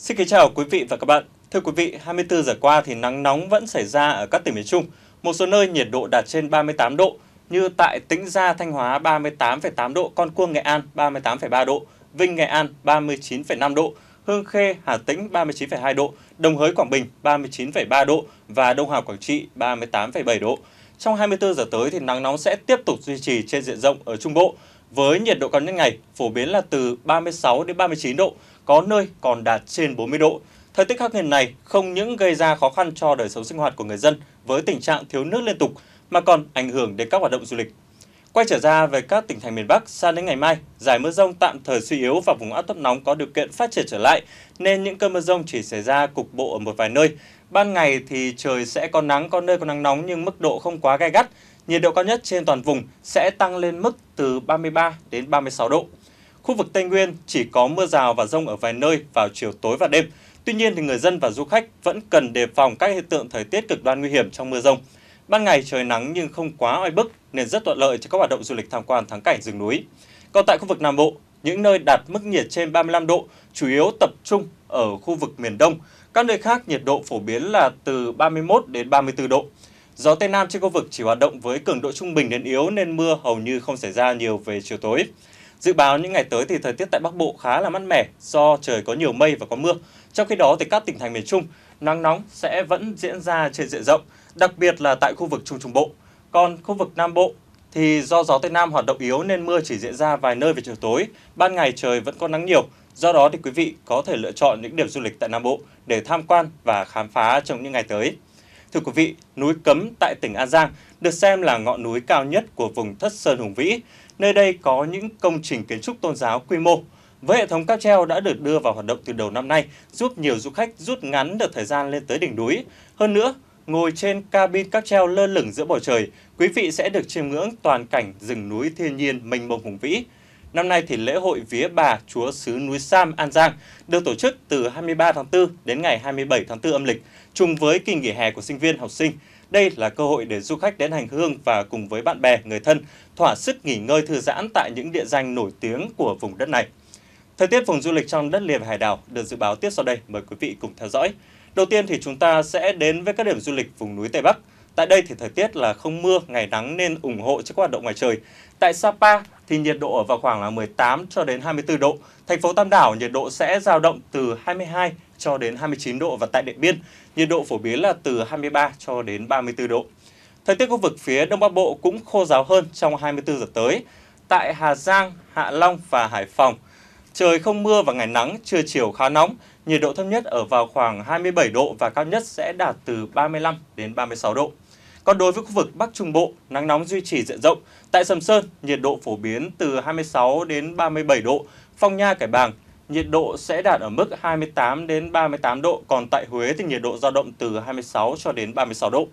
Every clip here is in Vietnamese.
Xin kính chào quý vị và các bạn. Thưa quý vị, 24 giờ qua thì nắng nóng vẫn xảy ra ở các tỉnh miền Trung. Một số nơi nhiệt độ đạt trên 38 độ như tại Tĩnh Gia, Thanh Hóa 38,8 độ, Con Cuông, Nghệ An 38,3 độ, Vinh, Nghệ An 39,5 độ, Hương Khê, Hà Tĩnh 39,2 độ, Đồng Hới, Quảng Bình 39,3 độ và Đông Hà, Quảng Trị 38,7 độ. Trong 24 giờ tới thì nắng nóng sẽ tiếp tục duy trì trên diện rộng ở Trung Bộ với nhiệt độ cao nhất ngày phổ biến là từ 36 đến 39 độ, có nơi còn đạt trên 40 độ. Thời tiết khắc nghiệt này không những gây ra khó khăn cho đời sống sinh hoạt của người dân với tình trạng thiếu nước liên tục mà còn ảnh hưởng đến các hoạt động du lịch. Quay trở ra về các tỉnh thành miền Bắc, sang đến ngày mai, giải mưa rông tạm thời suy yếu và vùng áp thấp nóng có điều kiện phát triển trở lại, nên những cơn mưa rông chỉ xảy ra cục bộ ở một vài nơi. Ban ngày thì trời sẽ có nắng, có nơi có nắng nóng nhưng mức độ không quá gai gắt, nhiệt độ cao nhất trên toàn vùng sẽ tăng lên mức từ 33 đến 36 độ. Khu vực Tây Nguyên chỉ có mưa rào và rông ở vài nơi vào chiều tối và đêm. Tuy nhiên, thì người dân và du khách vẫn cần đề phòng các hiện tượng thời tiết cực đoan nguy hiểm trong mưa rông. Ban ngày trời nắng nhưng không quá oi bức nên rất thuận lợi cho các hoạt động du lịch tham quan thắng cảnh rừng núi. Còn tại khu vực Nam Bộ, những nơi đạt mức nhiệt trên 35 độ chủ yếu tập trung ở khu vực miền Đông. Các nơi khác nhiệt độ phổ biến là từ 31 đến 34 độ. Gió Tây Nam trên khu vực chỉ hoạt động với cường độ trung bình đến yếu nên mưa hầu như không xảy ra nhiều về chiều tối. Dự báo những ngày tới thì thời tiết tại Bắc Bộ khá là mát mẻ do trời có nhiều mây và có mưa. Trong khi đó thì các tỉnh thành miền Trung, nắng nóng sẽ vẫn diễn ra trên diện rộng, đặc biệt là tại khu vực Trung Trung Bộ. Còn khu vực Nam Bộ thì do gió Tây Nam hoạt động yếu nên mưa chỉ diễn ra vài nơi về chiều tối, ban ngày trời vẫn có nắng nhiều. Do đó thì quý vị có thể lựa chọn những điểm du lịch tại Nam Bộ để tham quan và khám phá trong những ngày tới. Thưa quý vị, núi Cấm tại tỉnh An Giang được xem là ngọn núi cao nhất của vùng Thất Sơn Hùng Vĩ. Nơi đây có những công trình kiến trúc tôn giáo quy mô. Với hệ thống cáp treo đã được đưa vào hoạt động từ đầu năm nay, giúp nhiều du khách rút ngắn được thời gian lên tới đỉnh núi. Hơn nữa, ngồi trên cabin cáp treo lơ lửng giữa bầu trời, quý vị sẽ được chiêm ngưỡng toàn cảnh rừng núi thiên nhiên mênh mông hùng vĩ. Năm nay thì lễ hội vía bà Chúa xứ núi Sam An Giang được tổ chức từ 23 tháng 4 đến ngày 27 tháng 4 âm lịch, trùng với kỳ nghỉ hè của sinh viên học sinh. Đây là cơ hội để du khách đến hành hương và cùng với bạn bè, người thân thỏa sức nghỉ ngơi thư giãn tại những địa danh nổi tiếng của vùng đất này. Thời tiết vùng du lịch trong đất liền và hải đảo được dự báo tiếp sau đây, mời quý vị cùng theo dõi. Đầu tiên thì chúng ta sẽ đến với các điểm du lịch vùng núi Tây Bắc. Tại đây thì thời tiết là không mưa, ngày nắng nên ủng hộ cho các hoạt động ngoài trời. Tại Sapa, thì nhiệt độ ở vào khoảng là 18 cho đến 24 độ. Thành phố Tam Đảo nhiệt độ sẽ dao động từ 22 cho đến 29 độ và tại Điện Biên nhiệt độ phổ biến là từ 23 cho đến 34 độ. Thời tiết khu vực phía Đông Bắc Bộ cũng khô ráo hơn trong 24 giờ tới. Tại Hà Giang, Hạ Long và Hải Phòng, trời không mưa và ngày nắng, trưa chiều khá nóng, nhiệt độ thấp nhất ở vào khoảng 27 độ và cao nhất sẽ đạt từ 35 đến 36 độ. Còn đối với khu vực Bắc Trung Bộ, nắng nóng duy trì diện rộng. Tại Sầm Sơn, nhiệt độ phổ biến từ 26 đến 37 độ, Phong Nha Cải Bàng nhiệt độ sẽ đạt ở mức 28 đến 38 độ, còn tại Huế thì nhiệt độ dao động từ 26 cho đến 36 độ.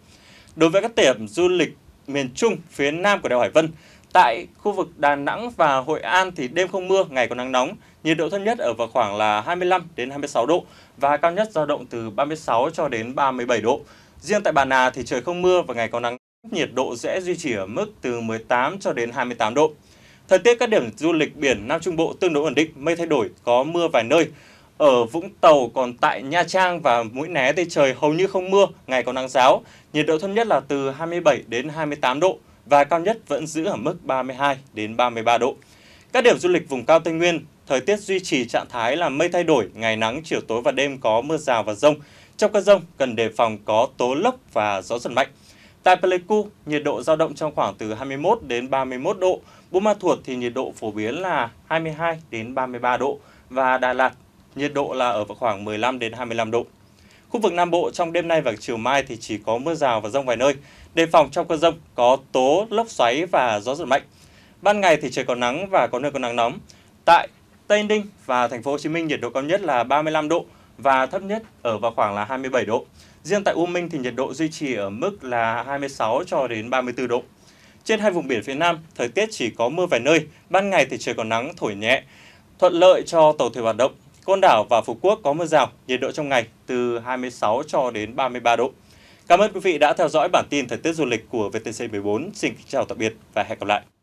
Đối với các điểm du lịch miền Trung phía Nam của đèo Hải Vân, tại khu vực Đà Nẵng và Hội An thì đêm không mưa, ngày có nắng nóng, nhiệt độ thấp nhất ở vào khoảng là 25 đến 26 độ và cao nhất dao động từ 36 cho đến 37 độ. Riêng tại Bà Nà thì trời không mưa và ngày có nắng, nhiệt độ sẽ duy trì ở mức từ 18 cho đến 28 độ. Thời tiết các điểm du lịch biển Nam Trung Bộ tương đối ổn định, mây thay đổi, có mưa vài nơi. Ở Vũng Tàu còn tại Nha Trang và Mũi Né thì trời hầu như không mưa, ngày có nắng giáo. Nhiệt độ thấp nhất là từ 27 đến 28 độ và cao nhất vẫn giữ ở mức 32 đến 33 độ. Các điểm du lịch vùng cao Tây Nguyên, thời tiết duy trì trạng thái là mây thay đổi, ngày nắng, chiều tối và đêm có mưa rào và rông. Trong cơn rông, cần đề phòng có tố lốc và gió giật mạnh. Tại Pleiku, nhiệt độ dao động trong khoảng từ 21 đến 31 độ. Buôn Ma Thuột thì nhiệt độ phổ biến là 22 đến 33 độ và Đà Lạt nhiệt độ là ở khoảng 15 đến 25 độ. Khu vực Nam Bộ trong đêm nay và chiều mai thì chỉ có mưa rào và rông vài nơi. Đề phòng trong cơn rông có tố, lốc xoáy và gió giật mạnh. Ban ngày thì trời có nắng và có nơi có nắng nóng. Tại Tây Ninh và thành phố Hồ Chí Minh nhiệt độ cao nhất là 35 độ, và thấp nhất ở vào khoảng là 27 độ. Riêng tại U Minh thì nhiệt độ duy trì ở mức là 26 cho đến 34 độ. Trên hai vùng biển phía Nam, thời tiết chỉ có mưa vài nơi, ban ngày thì trời còn nắng thổi nhẹ, thuận lợi cho tàu thuyền hoạt động. Côn đảo và Phú Quốc có mưa rào, nhiệt độ trong ngày từ 26 cho đến 33 độ. Cảm ơn quý vị đã theo dõi bản tin thời tiết du lịch của VTC14. Xin kính chào tạm biệt và hẹn gặp lại.